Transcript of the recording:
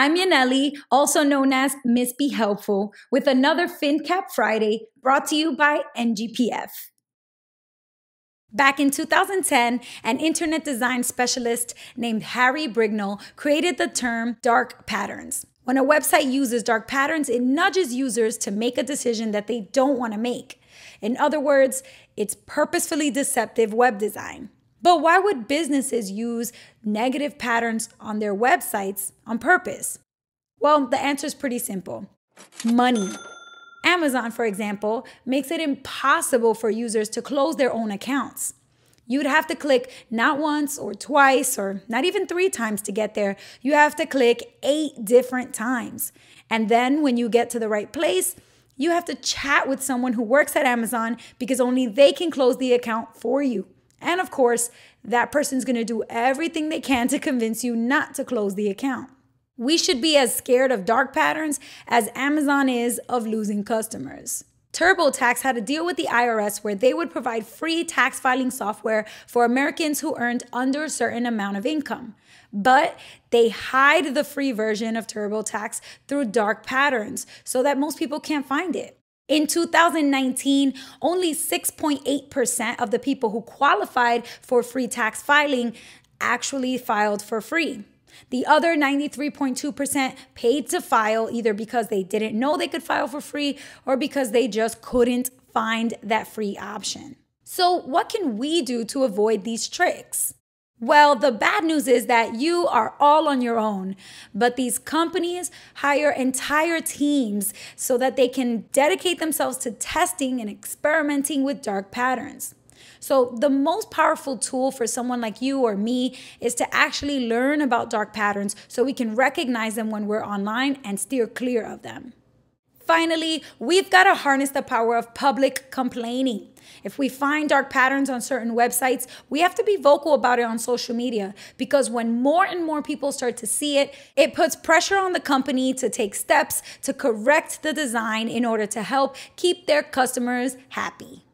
I'm Yanelli, also known as Miss Be Helpful, with another FinCap Friday brought to you by NGPF. Back in 2010, an internet design specialist named Harry Brignall created the term dark patterns. When a website uses dark patterns, it nudges users to make a decision that they don't want to make. In other words, it's purposefully deceptive web design. But why would businesses use negative patterns on their websites on purpose? Well, the answer is pretty simple money. Amazon, for example, makes it impossible for users to close their own accounts. You'd have to click not once or twice or not even three times to get there. You have to click eight different times. And then when you get to the right place, you have to chat with someone who works at Amazon because only they can close the account for you. And of course, that person's gonna do everything they can to convince you not to close the account. We should be as scared of dark patterns as Amazon is of losing customers. TurboTax had a deal with the IRS where they would provide free tax filing software for Americans who earned under a certain amount of income. But they hide the free version of TurboTax through dark patterns so that most people can't find it. In 2019, only 6.8% of the people who qualified for free tax filing actually filed for free. The other 93.2% paid to file either because they didn't know they could file for free or because they just couldn't find that free option. So, what can we do to avoid these tricks? Well, the bad news is that you are all on your own, but these companies hire entire teams so that they can dedicate themselves to testing and experimenting with dark patterns. So, the most powerful tool for someone like you or me is to actually learn about dark patterns so we can recognize them when we're online and steer clear of them. Finally, we've got to harness the power of public complaining. If we find dark patterns on certain websites, we have to be vocal about it on social media because when more and more people start to see it, it puts pressure on the company to take steps to correct the design in order to help keep their customers happy.